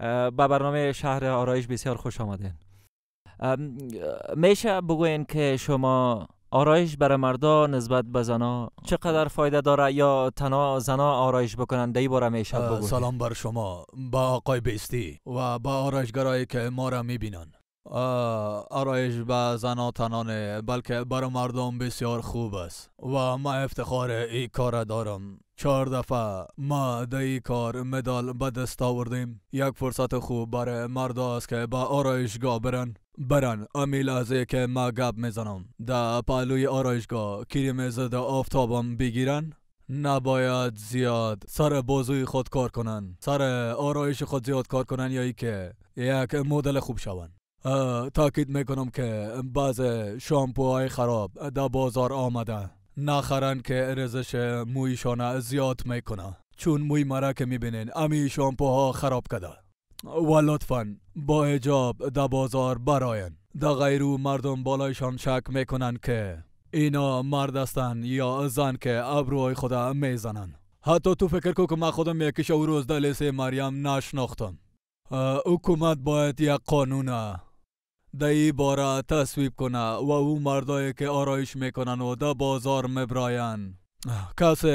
به برنامه شهر آرایش بسیار خوش آمدین میشه بگوین که شما آرایش برای مردا نسبت به زنا چقدر فایده داره یا تنها زنا آرایش بکنن دی باره میشه بگوین سلام بر شما با آقای بیستی و با آرایشگرایی که ما را میبینن آرایش به زن تنانه بلکه برای مردم بسیار خوب است و ما افتخار ای کار دارم چهار دفعه ما در ای کار مدال به دست آوردیم یک فرصت خوب برای مرد است که به آرایشگاه برن برن امیل لحظه که ما گپ میزنم در پهلوی آرایشگاه کریم ضد آفتابم بگیرن نباید زیاد سر بازوی خود کار کنن سر آرایش خود زیاد کار کنن یا ای که یک مدل خوب شوند تاکید میکنم که بعض شامپوهای خراب در بازار آمده نخرن که ارزش مویشان زیاد میکنه چون موی مرا که میبینین امی شامپوها خراب کده و لطفا با اجاب در بازار براین در غیرو مردم بالایشان شک میکنن که اینا مرد هستن یا زن که ابروهای خدا میزنن حتی تو فکر کو که من خودم یکیش شو روز دلیس مریم نشناختم حکومت باید یک قانون در ای باره تصویب کنه و او مردایی که آرایش میکنن و در بازار میبراین کسی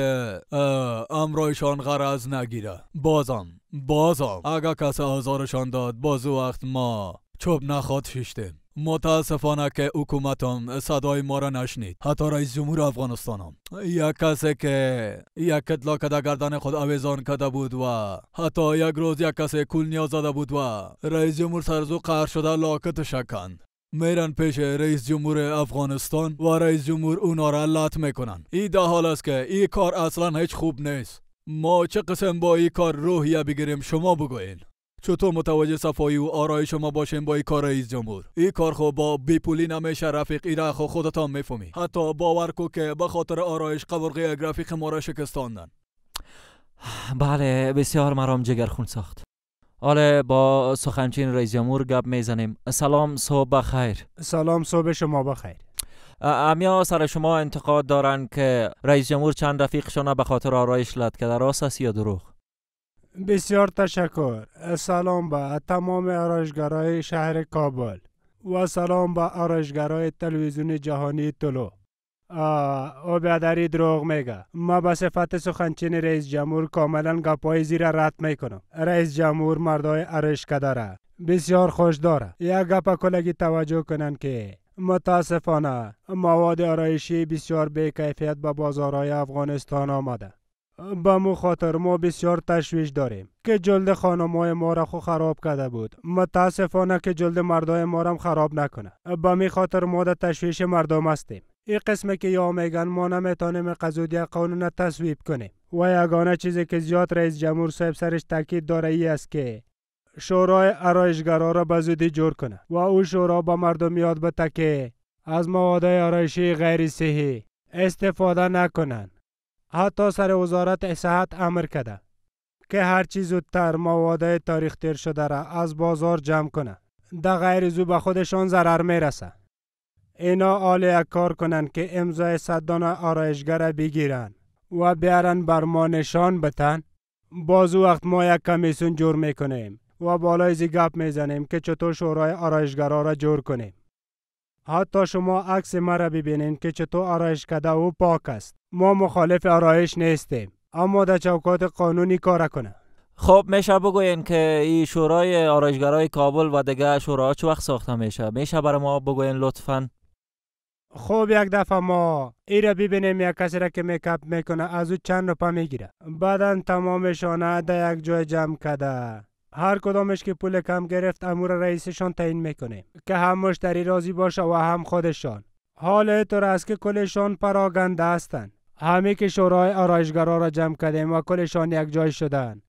امرایشان غرض نگیره بازم بازم اگه کسی آزارشان داد باز وقت ما چوب نخواد شیشتیم متاسفانه که حکومتم صدای ما را نشنید حتی رئیس جمهور افغانستانم یک کسی که یک کتلا کده گردن خود اویزان کده بود و حتی یک روز یک کسی کل نیاز زده بود و رئیس جمهور سرزو قهر شده لاکت شکند میرن پیش رئیس جمهور افغانستان و رئیس جمهور اونا را لط میکنن ای ده حال است که ای کار اصلا هیچ خوب نیست ما چه قسم با ای کار روحیه بگیریم شما بگوین چطور متوجه صفایی و آرای شما باشین با این کار رئیس جمهور این کار خو خب با بیپولی نمیشه رفیق ایره خو خودتان میفهمی حتی باور کو که به خاطر آرایش قبر یک رفیق ما را شکستاندن بله بسیار مرام خون ساخت آله با سخنچین رئیس جمهور گپ میزنیم سلام صبح خیر سلام صبح شما بخیر امیا سر شما انتقاد دارن که رئیس جمهور چند رفیقشان به خاطر آرایش لد که راست است یا دروغ بسیار تشکر سلام به تمام آرایشگرای شهر کابل و سلام به آرایشگرای تلویزیون جهانی طلو او بیادری دروغ میگه ما به صفت سخنچین رئیس جمهور کاملا گپای زیر رد میکنم رئیس جمهور مردای عرش داره بسیار خوش داره یک گپ کلگی توجه کنن که متاسفانه مواد آرایشی بسیار بیکیفیت به بازارهای افغانستان آمده به خاطر ما بسیار تشویش داریم که جلد خانمای ما را خراب کرده بود متاسفانه که جلد مردای ما را خراب نکنه به می خاطر ما در تشویش مردم هستیم این قسمه که یا میگن ما نمیتانیم قضودی قانون تصویب کنیم و یگانه چیزی که زیاد رئیس جمهور صاحب سرش تاکید داره ای است که شورای آرایشگرا را به زودی جور کنه و او شورا به مردم یاد بده که از مواد آرایشی غیر صحی استفاده نکنند حتی سر وزارت صحت امر کرده که هر چیز زودتر مواده تاریخ تیر شده را از بازار جمع کنه در غیر زو به خودشان ضرر میرسه اینا یک کار کنن که امضای صدان آرایشگر بگیرن و بیارن بر ما نشان بتن بازو وقت ما یک کمیسون جور میکنیم و بالای زی گپ میزنیم که چطور شورای آرایشگرا را جور کنیم حتی شما عکس مرا ببینین که چطور آرایش کده و پاک است ما مخالف آرایش نیستیم اما در چوکات قانونی کار کنه خب میشه بگوین که این شورای آرایشگرای کابل و دیگه شورا چه وقت ساخته میشه میشه برای ما بگوین لطفا خب یک دفعه ما ای را ببینیم یک کسی را که میکپ میکنه از او چند روپا میگیره بعدا شانه در یک جای جمع کده هر کدامش که پول کم گرفت امور رئیسشان تعیین میکنه که هم مشتری راضی باشه و هم خودشان حال که کلشان پراگنده هستند همه که شورای آرایشگرا را جمع کردیم و کلشان یک جای شدن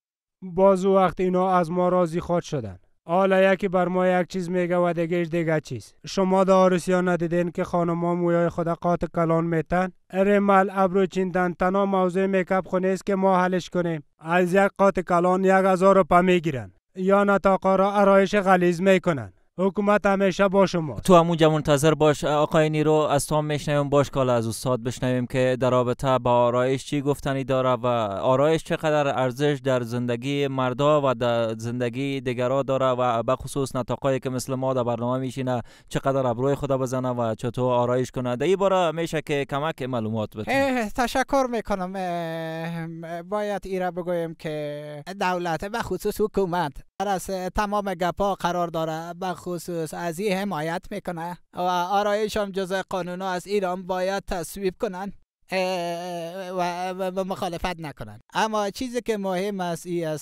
باز وقت اینا از ما راضی خواد شدن حالا یکی بر ما یک چیز میگه و دیگه دیگه چیز شما دا ندیدین که ها مویای خود قاط کلان میتن ریمل اره ابرو چیندن تنها موضوع میکپ خونه است که ما حلش کنیم از یک قاط کلان یک هزار پا میگیرن یا نتاقا را آرایش غلیز میکنن حکومت همیشه با شما تو جمع منتظر باش آقای نیرو از تو میشنویم باش کالا از استاد بشنویم که در رابطه با آرایش چی گفتنی داره و آرایش چقدر ارزش در زندگی مردا و در زندگی دیگرا داره و به خصوص نتاقایی که مثل ما در برنامه میشینه چقدر ابروی خدا بزنه و چطور آرایش کنه در این میشه که کمک معلومات بده تشکر میکنم باید ایرا بگویم که دولت به خصوص حکومت از تمام گپا قرار داره و خصوص از این حمایت میکنه و آرایش هم جز قانون از ایران باید تصویب کنن و مخالفت نکنن اما چیزی که مهم است ای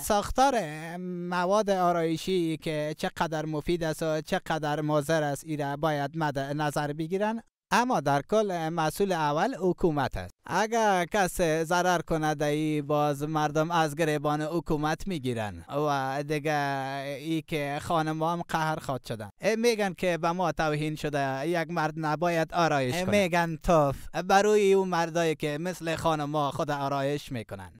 ساختار مواد آرایشی که چقدر مفید است و چقدر مازر است ایره باید نظر بگیرن اما در کل مسئول اول حکومت است اگر کس ضرر کند ای باز مردم از گریبان حکومت میگیرن و دیگه ای که خانم هم قهر خواد شدن میگن که به ما توهین شده یک مرد نباید آرایش کنه میگن توف بروی اون مردایی که مثل خانم خود آرایش میکنن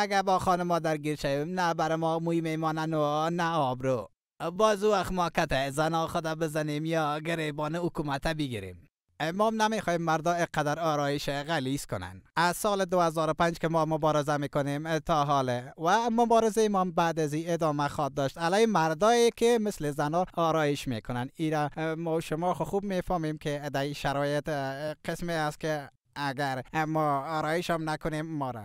اگر با خانم درگیر شویم نه بر ما موی میمانن و نه آبرو باز وقت ما کته زنا خود بزنیم یا گریبان حکومت بگیریم امام نمیخوایم مردا قدر آرایش غلیز کنن از سال 2005 که ما مبارزه میکنیم تا حاله و مبارزه ما بعد از ادامه خواهد داشت علی مردایی که مثل زنا آرایش میکنن ایرا ما شما خب خوب میفهمیم که در شرایط قسمی است که اگر ما آرایش هم نکنیم ما را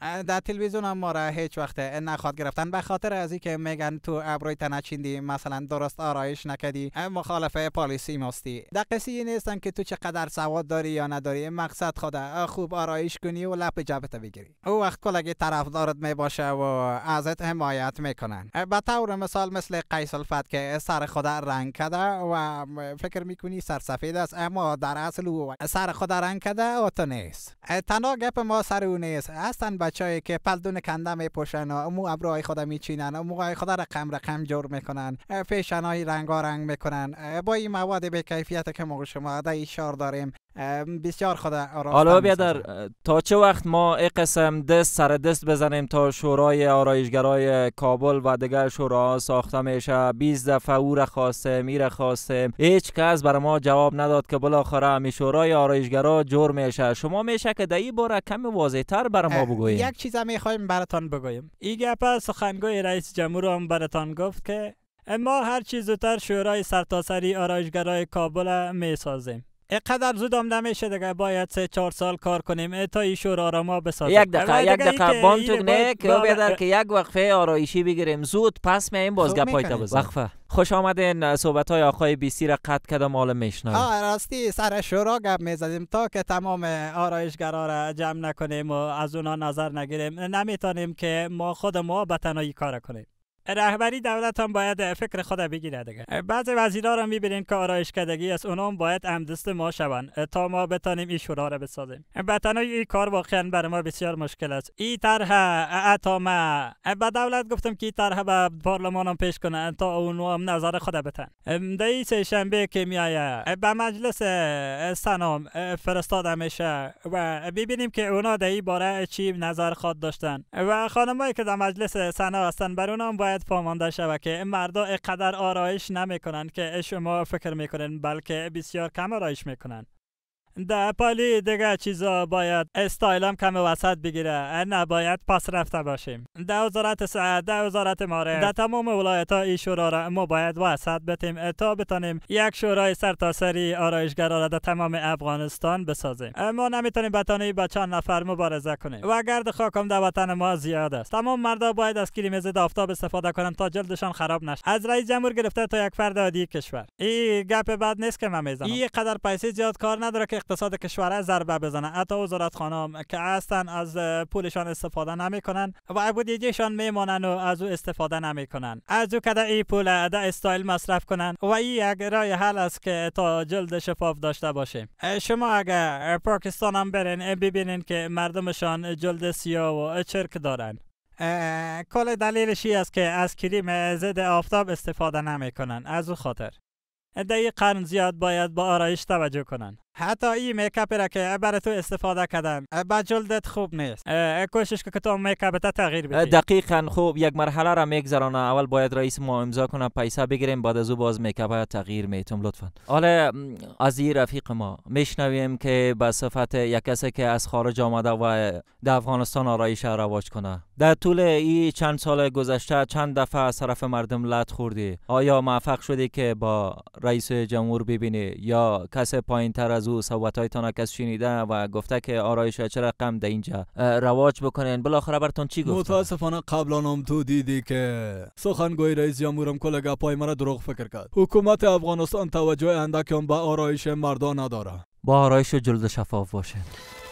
در تلویزیون هم ما آره، را هیچ وقت نخواد گرفتن به خاطر از اینکه میگن تو ابروی تنچیندی مثلا درست آرایش نکدی مخالف پالیسی ماستی در قصی نیستن که تو چقدر سواد داری یا نداری مقصد خود خوب آرایش کنی و لپ جبت بگیری او وقت کلگی طرفدارت می باشه و ازت حمایت میکنن به طور مثال مثل قیس الفت که سر خدا رنگ کده و فکر میکنی سر سفید است اما در اصل سر خود رنگ کده و تو نیست تنها گپ ما سر او نیست هایی که پلدون کنده پوشن و مو ابروهای خود میچینن و موهای خود رقم رقم جور میکنن های رنگارنگ رنگ میکنن با این مواد به کیفیت که ما شما ده شار داریم بسیار خود حالا بیادر تا چه وقت ما این قسم دست سر دست بزنیم تا شورای آرایشگرای کابل و دیگر شورا ساخته میشه 20 دفعه او را خواسته میره خواسته هیچ کس بر ما جواب نداد که بالاخره می شورای آرایشگرا جور میشه شما میشه که در این باره کم واضح تر بر ما بگوییم یک چیز می میخوایم براتان بگویم این گپ سخنگوی رئیس جمهور هم براتان گفت که ما هر چیز زودتر شورای سرتاسری آرایشگرای کابل میسازیم زود زودم نمیشه دیگه باید سه چهار سال کار کنیم تا این شورا را ما بسازیم یک دقیقه یک دقیقه تو نه که که یک وقفه آرایشی بگیریم زود پس میایم باز گپای خب، تا وقفه خوش آمدین صحبت های آقای بیسی را قد میشنویم آه راستی سر شورا گپ میزدیم تا که تمام آرایشگرا را جمع نکنیم و از اونا نظر نگیریم نمیتونیم که ما خود ما به کار کنیم رهبری دولت هم باید فکر خود بگیره دیگه بعضی وزیرا را میبینین که کدگی است هم باید هم ما شوند تا ما بتانیم این شورا را بسازیم به این کار واقعا بر ما بسیار مشکل است این طرح ما. به دولت گفتم که این طرح به پارلمان هم پیش کنه تا اونها هم نظر خود بتن ده این سه شنبه که میایه به مجلس سنا فرستاد همیشه و ببینیم که اونا در باره چی نظر خود داشتن و خانمایی که در مجلس سنا هستن بر هم باید باید پامانده شود که مردا اقدر آرایش نمیکنند که شما فکر میکنند بلکه بسیار کم آرایش میکنند در پالی دیگه چیزا باید استایلم کم وسط بگیره باید پس رفته باشیم ده وزارت سعد، ده وزارت ماره در تمام ولایت ها این شورا را ما باید وسط بتیم تا بتانیم یک شورای سری آرایشگرا را در تمام افغانستان بسازیم ما نمیتونیم بتانیم با چند نفر مبارزه کنیم و گرد خاکم در وطن ما زیاد است تمام مردا باید از کریم ضد آفتاب استفاده کنند تا جلدشان خراب نشه از رئیس جمهور گرفته تا یک فرد عادی کشور این گپ بد نیست که من میزنم قدر زیاد کار نداره که اقتصاد کشور ضربه بزنه حتی خانم که هستن از پولشان استفاده نمیکنن و بودجهشان میمانن و از او استفاده نمیکنن از او کده ای پول ده استایل مصرف کنن و ای یک رای حل است که تا جلد شفاف داشته باشیم شما اگر پاکستان هم برین ببینین که مردمشان جلد سیاه و چرک دارن کل دلیلش است که از کریم ضد آفتاب استفاده نمیکنن از او خاطر در قرن زیاد باید با آرایش توجه کنن حتی این میکاپ را که برای تو استفاده کردم، با جلدت خوب نیست کوشش که تو میکاپ تغییر بدی دقیقا خوب یک مرحله را میگذرانه اول باید رئیس ما امضا کنه پیسه بگیریم بعد از او باز میکاپ تغییر میتم لطفا حالا از این رفیق ما میشنویم که به صفت یک کسی که از خارج آمده و در افغانستان آرایش را رواج کنه در طول این چند سال گذشته چند دفعه از طرف مردم لط خوردی آیا موفق شدی که با رئیس جمهور ببینی یا کس پایین تر از از او صحبت های کس شنیده و گفته که آرایش چرا رقم ده اینجا رواج بکنین بالاخره برتون چی گفت متاسفانه قبلا هم تو دیدی که سخنگوی رئیس جمهورم کل گپای مرا دروغ فکر کرد حکومت افغانستان توجه هم به آرایش مردان نداره با آرایش جلد شفاف باشه